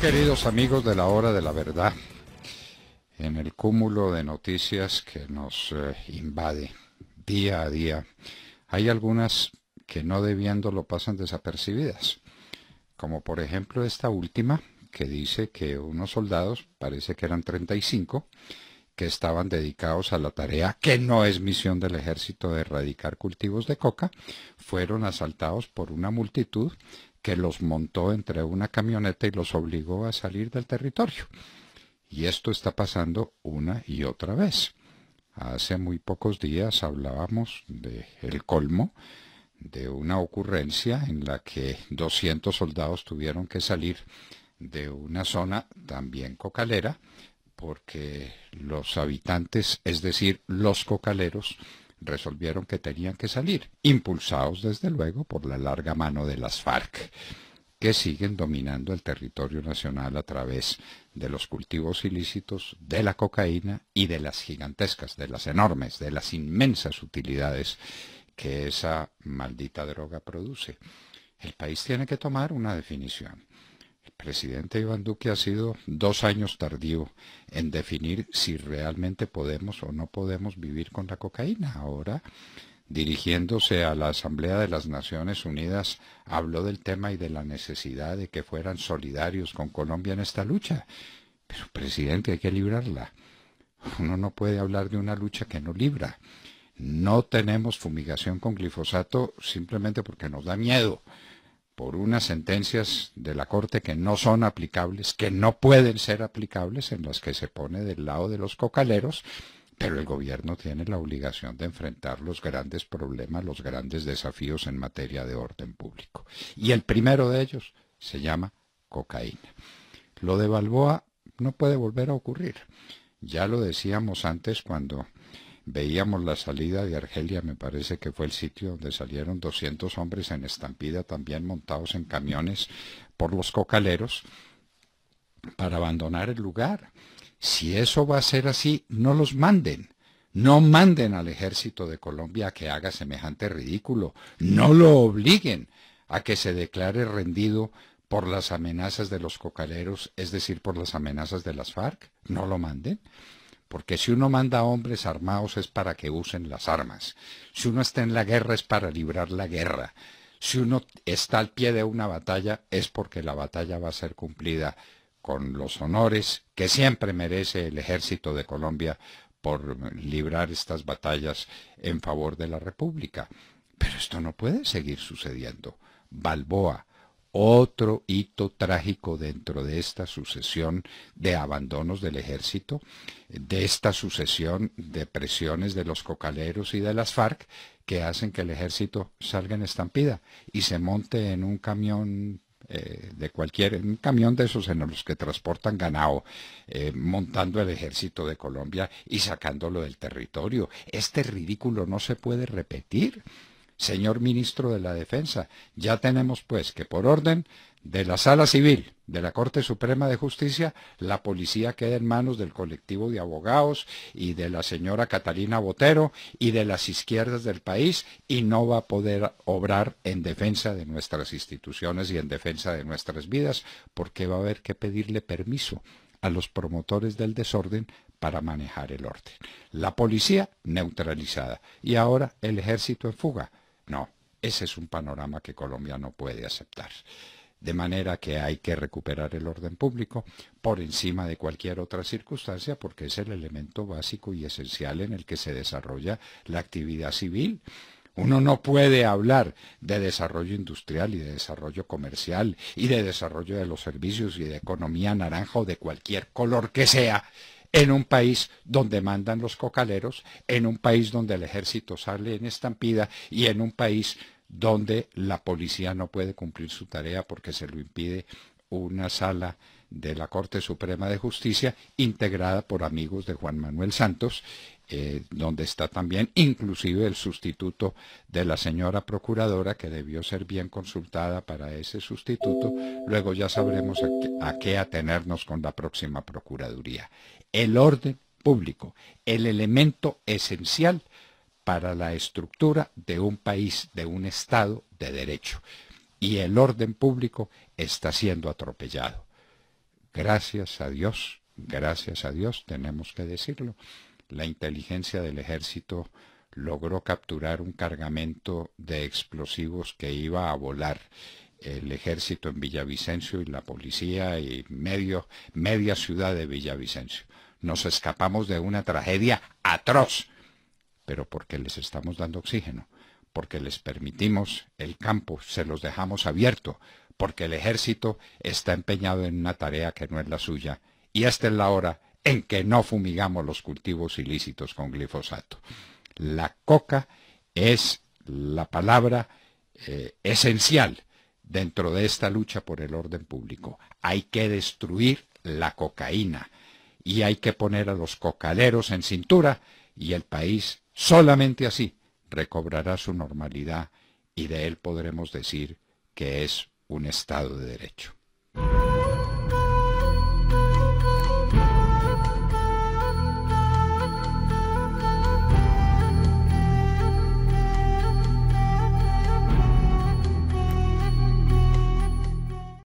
Queridos amigos de la hora de la verdad, en el cúmulo de noticias que nos eh, invade día a día, hay algunas que no debiendo lo pasan desapercibidas, como por ejemplo esta última que dice que unos soldados, parece que eran 35, que estaban dedicados a la tarea, que no es misión del ejército de erradicar cultivos de coca, fueron asaltados por una multitud que los montó entre una camioneta y los obligó a salir del territorio. Y esto está pasando una y otra vez. Hace muy pocos días hablábamos de el colmo de una ocurrencia en la que 200 soldados tuvieron que salir de una zona también cocalera porque los habitantes, es decir, los cocaleros, resolvieron que tenían que salir, impulsados desde luego por la larga mano de las FARC, que siguen dominando el territorio nacional a través de los cultivos ilícitos, de la cocaína y de las gigantescas, de las enormes, de las inmensas utilidades que esa maldita droga produce. El país tiene que tomar una definición presidente Iván Duque ha sido dos años tardío en definir si realmente podemos o no podemos vivir con la cocaína. Ahora, dirigiéndose a la Asamblea de las Naciones Unidas, habló del tema y de la necesidad de que fueran solidarios con Colombia en esta lucha. Pero, presidente, hay que librarla. Uno no puede hablar de una lucha que no libra. No tenemos fumigación con glifosato simplemente porque nos da miedo por unas sentencias de la Corte que no son aplicables, que no pueden ser aplicables, en las que se pone del lado de los cocaleros, pero el gobierno tiene la obligación de enfrentar los grandes problemas, los grandes desafíos en materia de orden público. Y el primero de ellos se llama cocaína. Lo de Balboa no puede volver a ocurrir. Ya lo decíamos antes cuando Veíamos la salida de Argelia, me parece que fue el sitio donde salieron 200 hombres en estampida, también montados en camiones por los cocaleros, para abandonar el lugar. Si eso va a ser así, no los manden. No manden al ejército de Colombia a que haga semejante ridículo. No lo obliguen a que se declare rendido por las amenazas de los cocaleros, es decir, por las amenazas de las FARC. No lo manden. Porque si uno manda hombres armados es para que usen las armas. Si uno está en la guerra es para librar la guerra. Si uno está al pie de una batalla es porque la batalla va a ser cumplida con los honores que siempre merece el ejército de Colombia por librar estas batallas en favor de la República. Pero esto no puede seguir sucediendo. Balboa, otro hito trágico dentro de esta sucesión de abandonos del ejército, de esta sucesión de presiones de los cocaleros y de las FARC que hacen que el ejército salga en estampida y se monte en un camión eh, de cualquier, un camión de esos en los que transportan ganado, eh, montando el ejército de Colombia y sacándolo del territorio. Este ridículo no se puede repetir señor ministro de la Defensa. Ya tenemos pues que por orden de la Sala Civil de la Corte Suprema de Justicia, la policía queda en manos del colectivo de abogados y de la señora Catalina Botero y de las izquierdas del país y no va a poder obrar en defensa de nuestras instituciones y en defensa de nuestras vidas porque va a haber que pedirle permiso a los promotores del desorden para manejar el orden. La policía neutralizada y ahora el ejército en fuga. No, ese es un panorama que Colombia no puede aceptar. De manera que hay que recuperar el orden público por encima de cualquier otra circunstancia porque es el elemento básico y esencial en el que se desarrolla la actividad civil. Uno no puede hablar de desarrollo industrial y de desarrollo comercial y de desarrollo de los servicios y de economía naranja o de cualquier color que sea en un país donde mandan los cocaleros, en un país donde el ejército sale en estampida y en un país donde la policía no puede cumplir su tarea porque se lo impide una sala de la Corte Suprema de Justicia integrada por amigos de Juan Manuel Santos, eh, donde está también inclusive el sustituto de la señora procuradora que debió ser bien consultada para ese sustituto. Luego ya sabremos a qué, a qué atenernos con la próxima Procuraduría el orden público, el elemento esencial para la estructura de un país, de un Estado de derecho. Y el orden público está siendo atropellado. Gracias a Dios, gracias a Dios, tenemos que decirlo, la inteligencia del ejército logró capturar un cargamento de explosivos que iba a volar. El ejército en Villavicencio y la policía y medio, media ciudad de Villavicencio nos escapamos de una tragedia atroz, pero porque les estamos dando oxígeno, porque les permitimos el campo, se los dejamos abierto, porque el ejército está empeñado en una tarea que no es la suya, y esta es la hora en que no fumigamos los cultivos ilícitos con glifosato. La coca es la palabra eh, esencial dentro de esta lucha por el orden público. Hay que destruir la cocaína, y hay que poner a los cocaleros en cintura y el país solamente así recobrará su normalidad y de él podremos decir que es un Estado de Derecho.